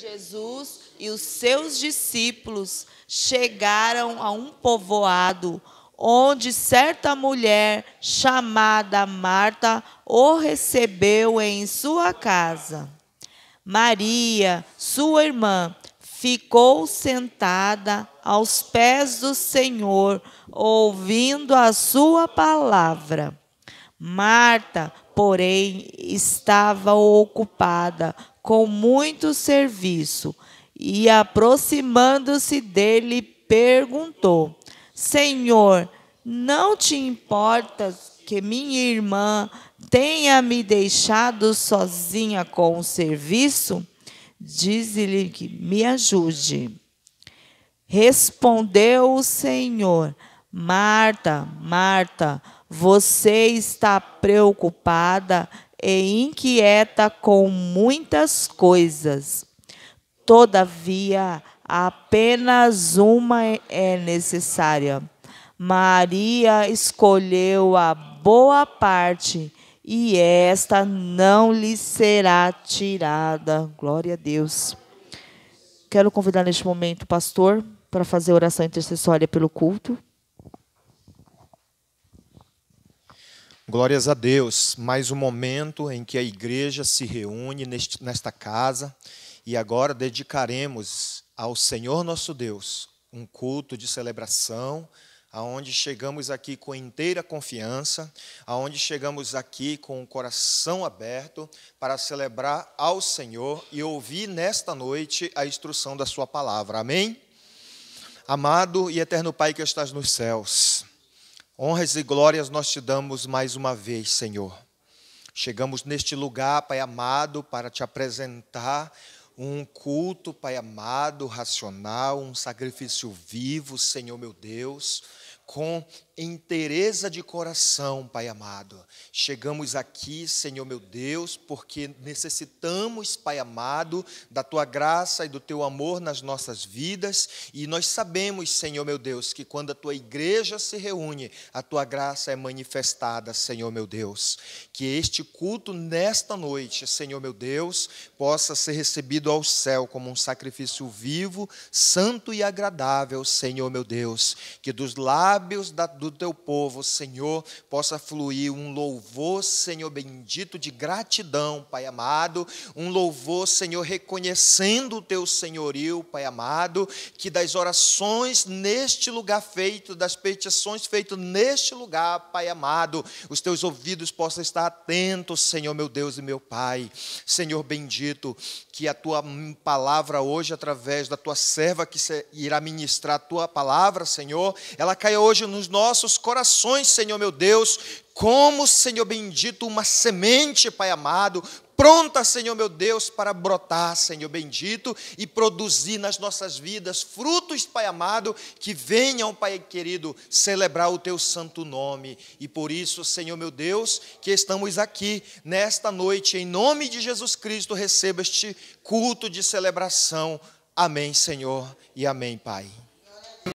Jesus e os seus discípulos chegaram a um povoado onde certa mulher chamada Marta o recebeu em sua casa. Maria, sua irmã, ficou sentada aos pés do Senhor, ouvindo a sua palavra. Marta, porém, estava ocupada com muito serviço e, aproximando-se dele, perguntou: Senhor, não te importas que minha irmã tenha me deixado sozinha com o serviço? Diz-lhe que me ajude. Respondeu o Senhor: Marta, Marta, você está preocupada e inquieta com muitas coisas. Todavia, apenas uma é necessária. Maria escolheu a boa parte e esta não lhe será tirada. Glória a Deus. Quero convidar neste momento o pastor para fazer oração intercessória pelo culto. Glórias a Deus, mais um momento em que a igreja se reúne neste, nesta casa e agora dedicaremos ao Senhor nosso Deus um culto de celebração, aonde chegamos aqui com inteira confiança, aonde chegamos aqui com o coração aberto para celebrar ao Senhor e ouvir nesta noite a instrução da sua palavra. Amém? Amado e eterno Pai que estás nos céus, Honras e glórias nós te damos mais uma vez, Senhor. Chegamos neste lugar, Pai amado, para te apresentar um culto, Pai amado, racional, um sacrifício vivo, Senhor meu Deus com inteireza de coração, Pai amado. Chegamos aqui, Senhor meu Deus, porque necessitamos, Pai amado, da tua graça e do teu amor nas nossas vidas, e nós sabemos, Senhor meu Deus, que quando a tua igreja se reúne, a tua graça é manifestada, Senhor meu Deus. Que este culto nesta noite, Senhor meu Deus, possa ser recebido ao céu como um sacrifício vivo, santo e agradável, Senhor meu Deus, que dos lábios lábios da, do teu povo, Senhor, possa fluir um louvor, Senhor bendito, de gratidão, Pai amado, um louvor, Senhor, reconhecendo o teu senhorio, Pai amado, que das orações neste lugar feito, das petições feitas neste lugar, Pai amado, os teus ouvidos possam estar atentos, Senhor meu Deus e meu Pai, Senhor bendito, que a tua palavra hoje, através da tua serva que irá ministrar a tua palavra, Senhor, ela caia hoje hoje nos nossos corações, Senhor meu Deus, como, Senhor bendito, uma semente, Pai amado, pronta, Senhor meu Deus, para brotar, Senhor bendito, e produzir nas nossas vidas frutos, Pai amado, que venham, Pai querido, celebrar o teu santo nome. E por isso, Senhor meu Deus, que estamos aqui nesta noite, em nome de Jesus Cristo, receba este culto de celebração. Amém, Senhor, e amém, Pai.